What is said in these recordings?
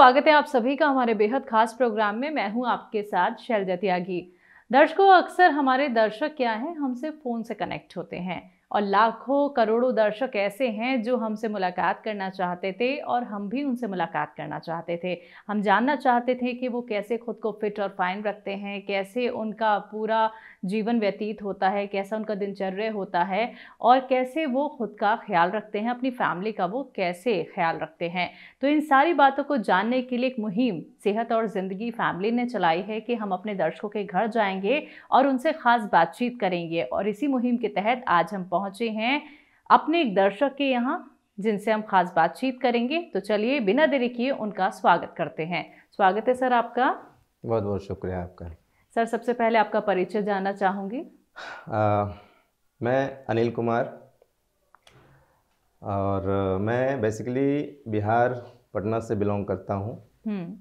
स्वागत है आप सभी का हमारे बेहद खास प्रोग्राम में मैं हूं आपके साथ शैलजा त्यागी दर्शकों अक्सर हमारे दर्शक क्या हैं हमसे फ़ोन से कनेक्ट होते हैं और लाखों करोड़ों दर्शक ऐसे हैं जो हमसे मुलाकात करना चाहते थे और हम भी उनसे मुलाकात करना चाहते थे हम जानना चाहते थे कि वो कैसे खुद को फिट और फाइन रखते हैं कैसे उनका पूरा जीवन व्यतीत होता है कैसा उनका दिनचर्या होता है और कैसे वो खुद का ख्याल रखते हैं अपनी फैमिली का वो कैसे ख्याल रखते हैं तो इन सारी बातों को जानने के लिए एक मुहिम सेहत और ज़िंदगी फैमिली ने चलाई है कि हम अपने दर्शकों के घर जाएंगे और उनसे ख़ास बातचीत करेंगे और इसी मुहिम के तहत आज हम पहुँच पहुंचे हैं अपने एक दर्शक के यहाँ जिनसे हम खास बातचीत करेंगे तो चलिए बिना देरी किए उनका स्वागत करते हैं स्वागत है सर आपका बहुत बहुत शुक्रिया आपका सर सबसे पहले आपका परिचय जानना चाहूँगी मैं अनिल कुमार और मैं बेसिकली बिहार पटना से बिलोंग करता हूँ हम्म।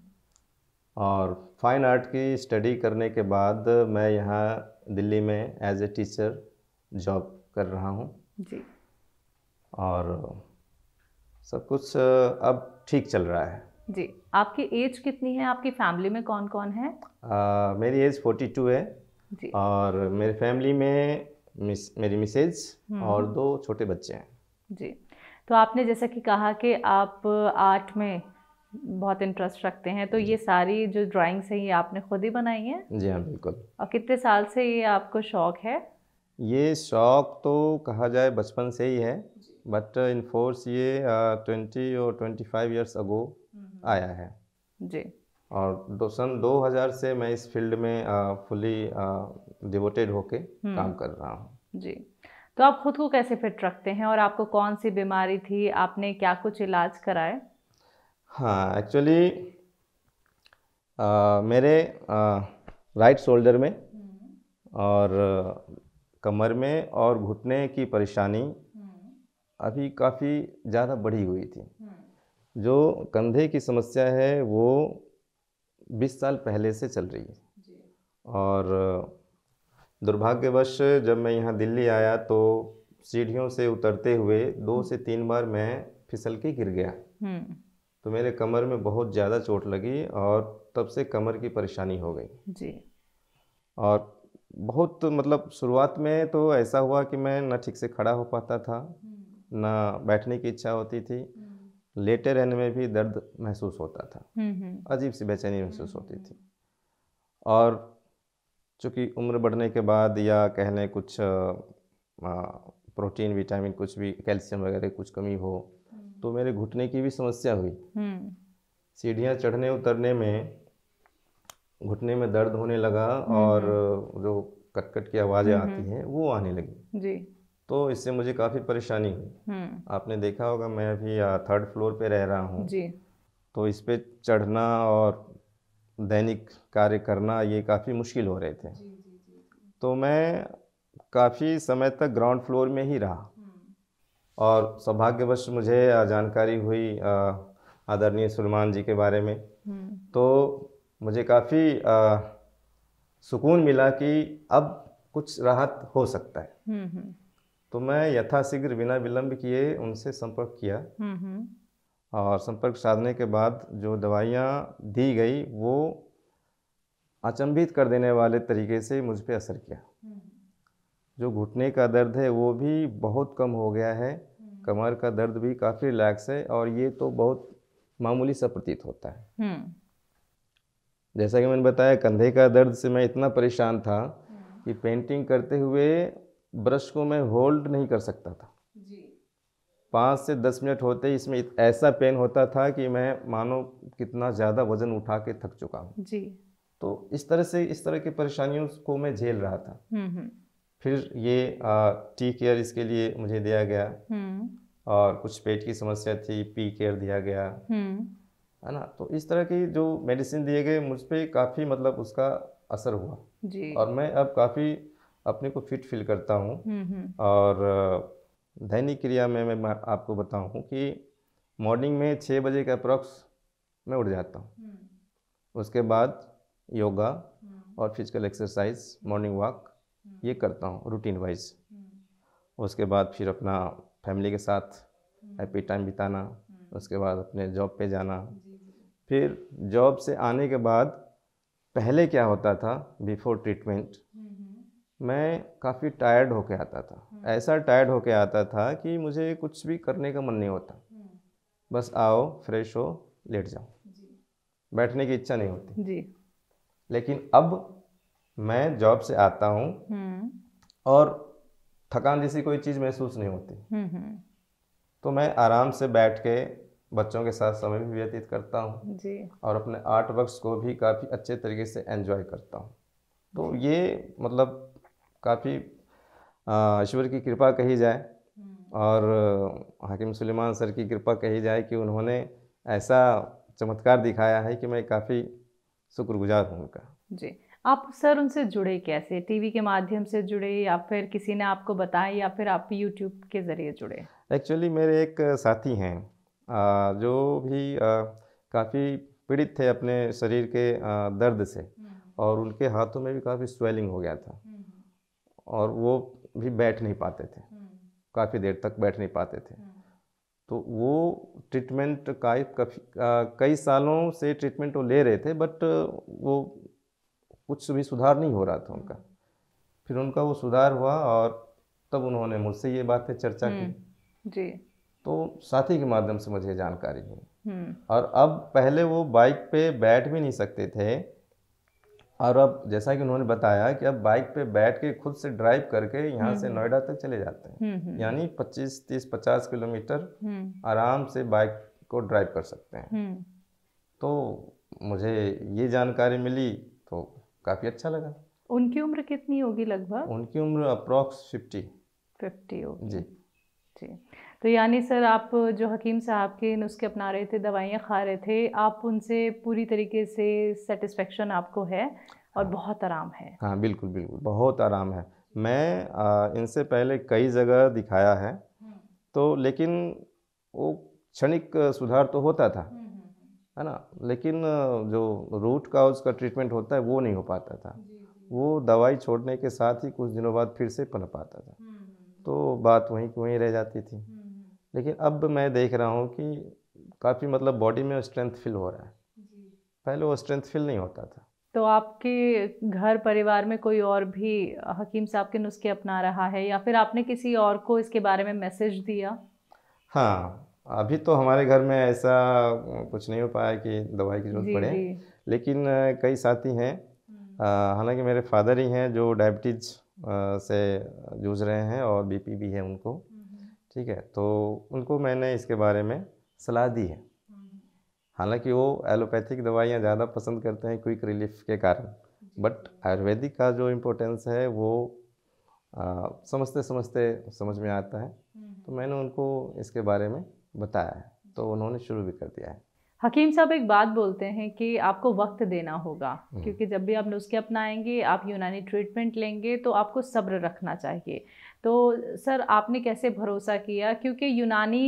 और फाइन आर्ट की स्टडी करने के बाद मैं यहाँ दिल्ली में एज ए टीचर जॉब कर रहा हूँ जी और सब कुछ अब ठीक चल रहा है जी आपकी एज कितनी है आपकी फैमिली में कौन कौन है आ, मेरी एज फोर्टी टू है जी और मेरे फैमिली में मिस, मेरी मिसेज हम्म। और दो छोटे बच्चे हैं जी तो आपने जैसा कि कहा कि आप आर्ट में बहुत इंटरेस्ट रखते हैं तो ये सारी जो ड्राइंग्स हैं ये आपने खुद ही बनाई हैं जी हाँ बिल्कुल और कितने साल से ये आपको शौक है ये शौक तो कहा जाए बचपन से ही है बट इन फोर्स ये ट्वेंटी और ट्वेंटी फाइव ईयर्स अगो आया है जी और दो सन 2000 से मैं इस फील्ड में फुली डिवोटेड होके हम्म। काम कर रहा हूँ जी तो आप खुद को कैसे फिट रखते हैं और आपको कौन सी बीमारी थी आपने क्या कुछ इलाज कराए हाँ एक्चुअली मेरे आ, राइट शोल्डर में हम्म। और कमर में और घुटने की परेशानी हम्म। अभी काफ़ी ज़्यादा बढ़ी हुई थी हम्म। जो कंधे की समस्या है वो 20 साल पहले से चल रही है और दुर्भाग्यवश जब मैं यहाँ दिल्ली आया तो सीढ़ियों से उतरते हुए दो हम्म। से तीन बार मैं फिसल के गिर गया तो मेरे कमर में बहुत ज़्यादा चोट लगी और तब से कमर की परेशानी हो गई जी और बहुत मतलब शुरुआत में तो ऐसा हुआ कि मैं ना ठीक से खड़ा हो पाता था हम्म। ना बैठने की इच्छा होती थी हम्म। लेटे रहने में भी दर्द महसूस होता था हम्म, अजीब सी बेचैनी महसूस होती थी और चूँकि उम्र बढ़ने के बाद या कहने कुछ प्रोटीन विटामिन कुछ भी कैल्शियम वगैरह कुछ कमी हो तो मेरे घुटने की भी समस्या हुई सीढ़ियाँ चढ़ने उतरने में घुटने में दर्द होने लगा हम्म, और हम्म। जो कटकट की आवाज़ें हम्म, आती हैं वो आने लगी जी तो इससे मुझे काफ़ी परेशानी हुई आपने देखा होगा मैं अभी थर्ड फ्लोर पे रह रहा हूँ तो इस पे चढ़ना और दैनिक कार्य करना ये काफ़ी मुश्किल हो रहे थे तो मैं काफ़ी समय तक ग्राउंड फ्लोर में ही रहा और सौभाग्यवश मुझे जानकारी हुई आदरणीय सलमान जी के बारे में तो मुझे काफ़ी सुकून मिला कि अब कुछ राहत हो सकता है हम्म, हम्म। तो मैं यथाशीघ्र बिना विलंब किए उनसे संपर्क किया हम्म, और संपर्क साधने के बाद जो दवाइयाँ दी गई वो अचंभित कर देने वाले तरीके से मुझ पर असर किया जो घुटने का दर्द है वो भी बहुत कम हो गया है कमर का दर्द भी काफ़ी रिलैक्स है और ये तो बहुत मामूली सा प्रतीत होता है जैसा कि मैंने बताया कंधे का दर्द से मैं इतना परेशान था कि पेंटिंग करते हुए ब्रश को मैं होल्ड नहीं कर सकता था पाँच से दस मिनट होते ही इसमें ऐसा पेन होता था कि मैं मानो कितना ज़्यादा वजन उठा के थक चुका हूँ जी तो इस तरह से इस तरह की परेशानियों को मैं झेल रहा था हम्म, हम्म। फिर ये आ, टी केयर इसके लिए मुझे दिया गया हम्म। और कुछ पेट की समस्या थी पी केयर दिया गया है ना तो इस तरह की जो मेडिसिन दिए गए मुझ पर काफ़ी मतलब उसका असर हुआ जी और मैं अब काफ़ी अपने को फिट फील करता हूँ हम्म, हम्म। और दैनिक क्रिया में मैं आपको बताऊँ कि मॉर्निंग में छः बजे के अप्रॉक्स मैं उठ जाता हूँ हम्म। उसके बाद योगा और फिजिकल एक्सरसाइज मॉर्निंग वॉक ये करता हूँ रूटीन वाइज उसके बाद फिर अपना फैमिली के साथ हैप्पी टाइम बिताना उसके बाद अपने जॉब पे जाना फिर जॉब से आने के बाद पहले क्या होता था बिफोर ट्रीटमेंट मैं काफ़ी टायर्ड होके आता था हम्म। ऐसा टायर्ड होके आता था कि मुझे कुछ भी करने का मन नहीं होता हम्म। बस आओ फ्रेश हो लेट जाओ बैठने की इच्छा नहीं होती जी लेकिन अब मैं जॉब से आता हूँ हम्म। और थकान जैसी कोई चीज़ महसूस नहीं होती तो मैं आराम से बैठ के बच्चों के साथ समय भी व्यतीत करता हूँ और अपने आर्ट वर्क्स को भी काफ़ी अच्छे तरीके से एंजॉय करता हूँ तो ये मतलब काफ़ी ईश्वर की कृपा कही जाए हम्म। और हकीम सुलेमान सर की कृपा कही जाए कि उन्होंने ऐसा चमत्कार दिखाया है कि मैं काफ़ी शुक्रगुजार हूँ उनका जी आप सर उनसे जुड़े कैसे टीवी के माध्यम से जुड़े या फिर किसी ने आपको बताया या फिर आप यूट्यूब के ज़रिए जुड़े एक्चुअली मेरे एक साथी हैं जो भी काफ़ी पीड़ित थे अपने शरीर के दर्द से हम्म। और उनके हाथों में भी काफ़ी स्वेलिंग हो गया था हम्म। और वो भी बैठ नहीं पाते थे हम्म। काफ़ी देर तक बैठ नहीं पाते थे तो वो ट्रीटमेंट काफ़ी कई सालों से ट्रीटमेंट वो ले रहे थे बट वो कुछ भी सुधार नहीं हो रहा था उनका फिर उनका वो सुधार हुआ और तब उन्होंने मुझसे ये बातें चर्चा की जी तो साथी के माध्यम से मुझे जानकारी मिली हम्म। और अब पहले वो बाइक पे बैठ भी नहीं सकते थे और अब जैसा कि उन्होंने बताया कि अब बाइक पे बैठ के खुद से ड्राइव करके यहाँ से हम्म। नोएडा तक चले जाते हैं हम्म, यानी 25 30 50 किलोमीटर आराम से बाइक को ड्राइव कर सकते हैं तो मुझे ये जानकारी मिली तो काफ़ी अच्छा लगा उनकी उम्र कितनी होगी लगभग उनकी उम्र अप्रोक्स फिफ्टी फिफ्टी होगी जी जी तो यानी सर आप जो हकीम साहब के नुस्खे अपना रहे थे दवाइयाँ खा रहे थे आप उनसे पूरी तरीके से सेटिस्फेक्शन आपको है और हाँ। बहुत आराम है हाँ बिल्कुल बिल्कुल बहुत आराम है मैं इनसे पहले कई जगह दिखाया है हम्म। तो लेकिन वो क्षणिक सुधार तो होता था हम्म, हम्म, है ना लेकिन जो रूट का का ट्रीटमेंट होता है वो नहीं हो पाता था वो दवाई छोड़ने के साथ ही कुछ दिनों बाद फिर से पनप आता था तो बात वहीं की वहीं रह जाती थी लेकिन अब मैं देख रहा हूँ कि काफ़ी मतलब बॉडी में स्ट्रेंथ फील हो रहा है पहले वो स्ट्रेंथ फील नहीं होता था तो आपके घर परिवार में कोई और भी हकीम साहब के नुस्खे अपना रहा है या फिर आपने किसी और को इसके बारे में मैसेज दिया हाँ अभी तो हमारे घर में ऐसा कुछ नहीं हो पाया कि दवाई की जरूरत पड़े लेकिन कई साथी हैं हम्म। हालांकि मेरे फादर ही हैं जो डायबिटीज से जूझ रहे हैं और बीपी भी है उनको हम्म। ठीक है तो उनको मैंने इसके बारे में सलाह दी है हालांकि वो एलोपैथिक दवाइयाँ ज़्यादा पसंद करते हैं क्विक रिलीफ के कारण बट आयुर्वेदिक का जो इम्पोर्टेंस है वो आ, समझते समझते समझ में आता है हम्म। तो मैंने उनको इसके बारे में बताया है तो उन्होंने शुरू भी कर दिया है हकीम साहब एक बात बोलते हैं कि आपको वक्त देना होगा हम्म। क्योंकि जब भी आप नुस्खे अपनाएंगे आप यूनानी ट्रीटमेंट लेंगे तो आपको सब्र रखना चाहिए तो सर आपने कैसे भरोसा किया क्योंकि यूनानी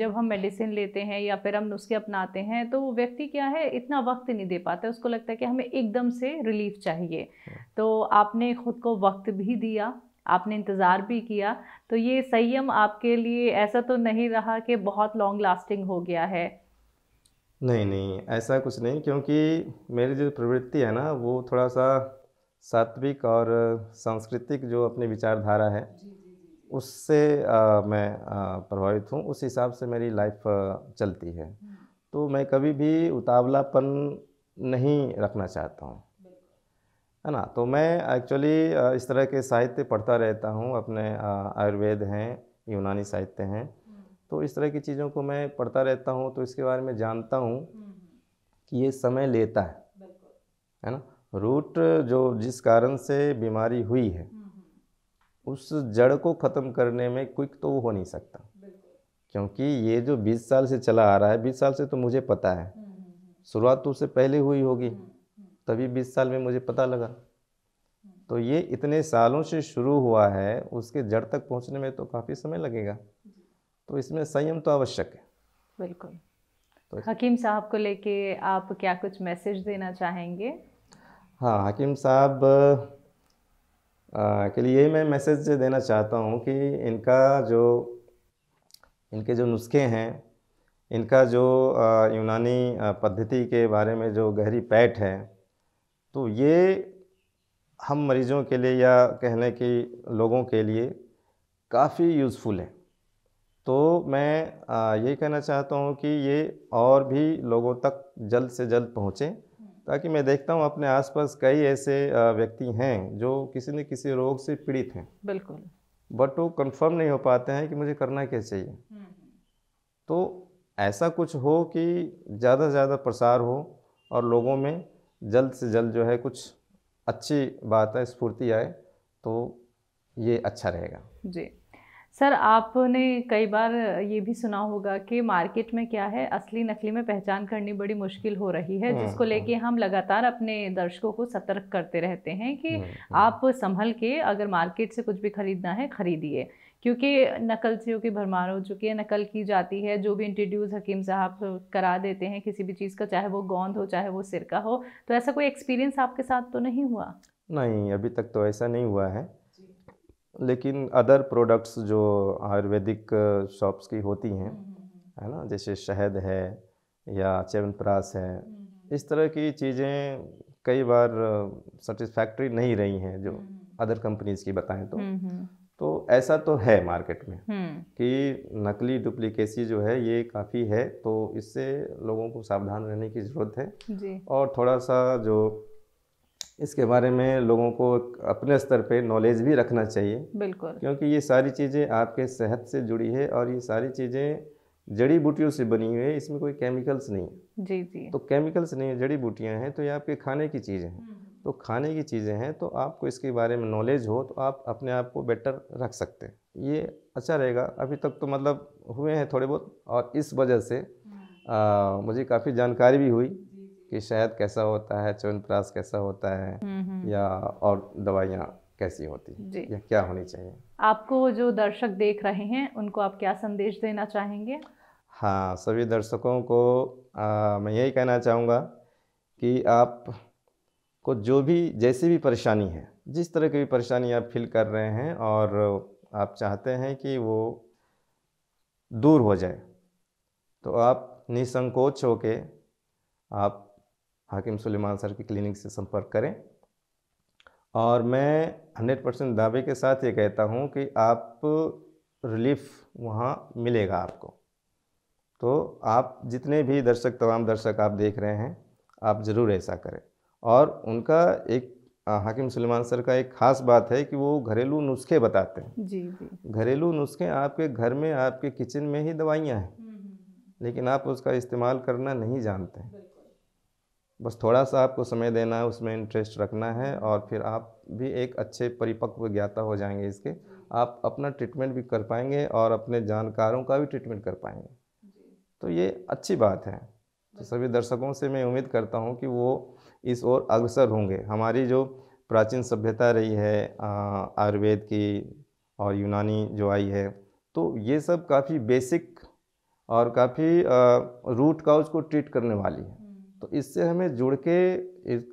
जब हम मेडिसिन लेते हैं या फिर हम नुस्खे अपनाते हैं तो वो व्यक्ति क्या है इतना वक्त नहीं दे पाता उसको लगता है कि हमें एकदम से रिलीफ चाहिए हाँ। तो आपने खुद को वक्त भी दिया आपने इंतज़ार भी किया तो ये संयम आपके लिए ऐसा तो नहीं रहा कि बहुत लॉन्ग लास्टिंग हो गया है नहीं हम्म। नहीं ऐसा कुछ नहीं क्योंकि मेरी जो प्रवृत्ति है ना वो थोड़ा सा सात्विक और सांस्कृतिक जो अपनी विचारधारा है उससे आ, मैं आ, प्रभावित हूँ उस हिसाब से मेरी लाइफ चलती है हम्म। तो मैं कभी भी उतावलापन नहीं रखना चाहता हूँ है ना तो मैं एक्चुअली इस तरह के साहित्य पढ़ता रहता हूँ अपने आयुर्वेद हैं यूनानी साहित्य हैं तो इस तरह की चीज़ों को मैं पढ़ता रहता हूँ तो इसके बारे में जानता हूँ हम्म, हम्म। कि ये समय लेता है है ना रूट जो जिस कारण से बीमारी हुई है हम्म, उस जड़ को ख़त्म करने में क्विक तो वो हो नहीं सकता क्योंकि ये जो 20 साल से चला आ रहा है 20 साल से तो मुझे पता है शुरुआत तो उससे पहले हुई होगी तभी 20 साल में मुझे पता लगा तो ये इतने सालों से शुरू हुआ है उसके जड़ तक पहुंचने में तो काफ़ी समय लगेगा तो इसमें संयम तो आवश्यक है बिल्कुल तो हकीम साहब को लेके आप क्या कुछ मैसेज देना चाहेंगे हाँ हकीम साहब के लिए मैं मैसेज देना चाहता हूँ कि इनका जो इनके जो नुस्खे हैं इनका जो यूनानी पद्धति के बारे में जो गहरी पैठ है तो ये हम मरीज़ों के लिए या कहने की लोगों के लिए काफ़ी यूज़फुल है तो मैं यही कहना चाहता हूँ कि ये और भी लोगों तक जल्द से जल्द पहुँचे हम्म। ताकि मैं देखता हूँ अपने आसपास कई ऐसे व्यक्ति हैं जो किसी न किसी रोग से पीड़ित हैं बिल्कुल बट वो कंफर्म नहीं हो पाते हैं कि मुझे करना क्या चाहिए हम्म, हम्म। तो ऐसा कुछ हो कि ज़्यादा से ज़्यादा प्रसार हो और लोगों में जल्द से जल्द जो है कुछ अच्छी बात है स्फूर्ति आए तो ये अच्छा रहेगा जी सर आपने कई बार ये भी सुना होगा कि मार्केट में क्या है असली नकली में पहचान करनी बड़ी मुश्किल हो रही है हम्म, जिसको लेके हम्म। हम लगातार अपने दर्शकों को सतर्क करते रहते हैं कि हम्म, आप संभल के अगर मार्केट से कुछ भी खरीदना है खरीदिए क्योंकि नकलचियों की भरमार हो चुकी है नकल की जाती है जो भी इंट्रोड्यूस हकीम साहब करा देते हैं किसी भी चीज़ का चाहे वो गोंद हो चाहे वो सिरका हो तो ऐसा कोई एक्सपीरियंस आपके साथ तो नहीं हुआ नहीं अभी तक तो ऐसा नहीं हुआ है लेकिन अदर प्रोडक्ट्स जो आयुर्वेदिक शॉप्स की होती हैं हम्म, हम्म, हम्म। है ना जैसे शहद है या च्यवनप्राश है इस तरह की चीज़ें कई बार सेटिस्फैक्ट्री नहीं रही हैं जो अदर कंपनीज की बताएं तो तो ऐसा तो है मार्केट में कि नकली डुप्लीकेसी जो है ये काफ़ी है तो इससे लोगों को सावधान रहने की ज़रूरत है और थोड़ा सा जो इसके बारे में लोगों को अपने स्तर पे नॉलेज भी रखना चाहिए बिल्कुल क्योंकि ये सारी चीज़ें आपके सेहत से जुड़ी है और ये सारी चीज़ें जड़ी बूटियों से बनी हुई है इसमें कोई केमिकल्स नहीं है जी जी तो केमिकल्स नहीं है जड़ी बूटियाँ हैं तो ये आपके खाने की चीज़ें हैं हम्म, हम्म। तो खाने की चीज़ें हैं तो आपको इसके बारे में नॉलेज हो तो आप अपने आप को बेटर रख सकते हैं ये अच्छा रहेगा अभी तक तो मतलब हुए हैं थोड़े बहुत और इस वजह से हम्म। आ, मुझे काफ़ी जानकारी भी हुई कि शायद कैसा होता है च्यवनप्राश कैसा होता है हम्म, हम्म। या और दवाइयाँ कैसी होती है या क्या होनी चाहिए आपको जो दर्शक देख रहे हैं उनको आप क्या संदेश देना चाहेंगे हाँ सभी दर्शकों को आ, मैं यही कहना चाहूँगा कि आप को जो भी जैसी भी परेशानी है जिस तरह की भी परेशानी आप फील कर रहे हैं और आप चाहते हैं कि वो दूर हो जाए तो आप निसंकोच होके आप हाकिम सुलेमान सर की क्लिनिक से संपर्क करें और मैं 100 परसेंट दावे के साथ ये कहता हूँ कि आप रिलीफ वहाँ मिलेगा आपको तो आप जितने भी दर्शक तमाम दर्शक आप देख रहे हैं आप ज़रूर ऐसा करें और उनका एक हाकिम सलमान सर का एक ख़ास बात है कि वो घरेलू नुस्खे बताते हैं जी जी घरेलू नुस्खे आपके घर में आपके किचन में ही दवाइयाँ हैं हम्म, हम्म, हम्म। लेकिन आप उसका इस्तेमाल करना नहीं जानते हैं बस थोड़ा सा आपको समय देना है उसमें इंटरेस्ट रखना है और फिर आप भी एक अच्छे परिपक्व ज्ञाता हो जाएंगे इसके आप अपना ट्रीटमेंट भी कर पाएंगे और अपने जानकारों का भी ट्रीटमेंट कर पाएंगे तो ये अच्छी बात है तो सभी दर्शकों से मैं उम्मीद करता हूँ कि वो इस ओर अग्रसर होंगे हमारी जो प्राचीन सभ्यता रही है आयुर्वेद की और यूनानी जो आई है तो ये सब काफ़ी बेसिक और काफ़ी रूट काउज को ट्रीट करने वाली है तो इससे हमें जुड़ के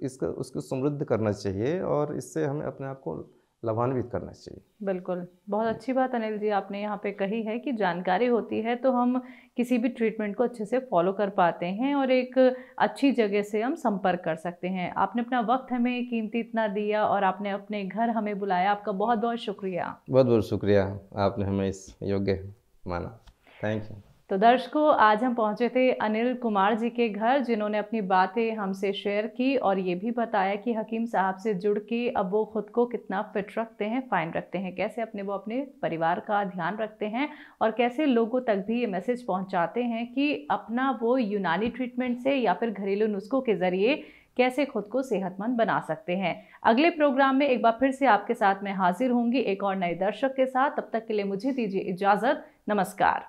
इसका उसको समृद्ध करना चाहिए और इससे हमें अपने आप को लाभान्वित करना चाहिए बिल्कुल बहुत अच्छी बात अनिल जी आपने यहाँ पे कही है कि जानकारी होती है तो हम किसी भी ट्रीटमेंट को अच्छे से फॉलो कर पाते हैं और एक अच्छी जगह से हम संपर्क कर सकते हैं आपने अपना वक्त हमें कीमती इतना दिया और आपने अपने घर हमें बुलाया आपका बहुत बहुत शुक्रिया बहुत बहुत शुक्रिया आपने हमें इस योग्य माना थैंक यू तो दर्शकों आज हम पहुंचे थे अनिल कुमार जी के घर जिन्होंने अपनी बातें हमसे शेयर की और ये भी बताया कि हकीम साहब से जुड़ के अब वो ख़ुद को कितना फिट रखते हैं फाइन रखते हैं कैसे अपने वो अपने परिवार का ध्यान रखते हैं और कैसे लोगों तक भी ये मैसेज पहुंचाते हैं कि अपना वो यूनानी ट्रीटमेंट से या फिर घरेलू नुस्खों के ज़रिए कैसे खुद को सेहतमंद बना सकते हैं अगले प्रोग्राम में एक बार फिर से आपके साथ मैं हाजिर होंगी एक और नए दर्शक के साथ तब तक के लिए मुझे दीजिए इजाज़त नमस्कार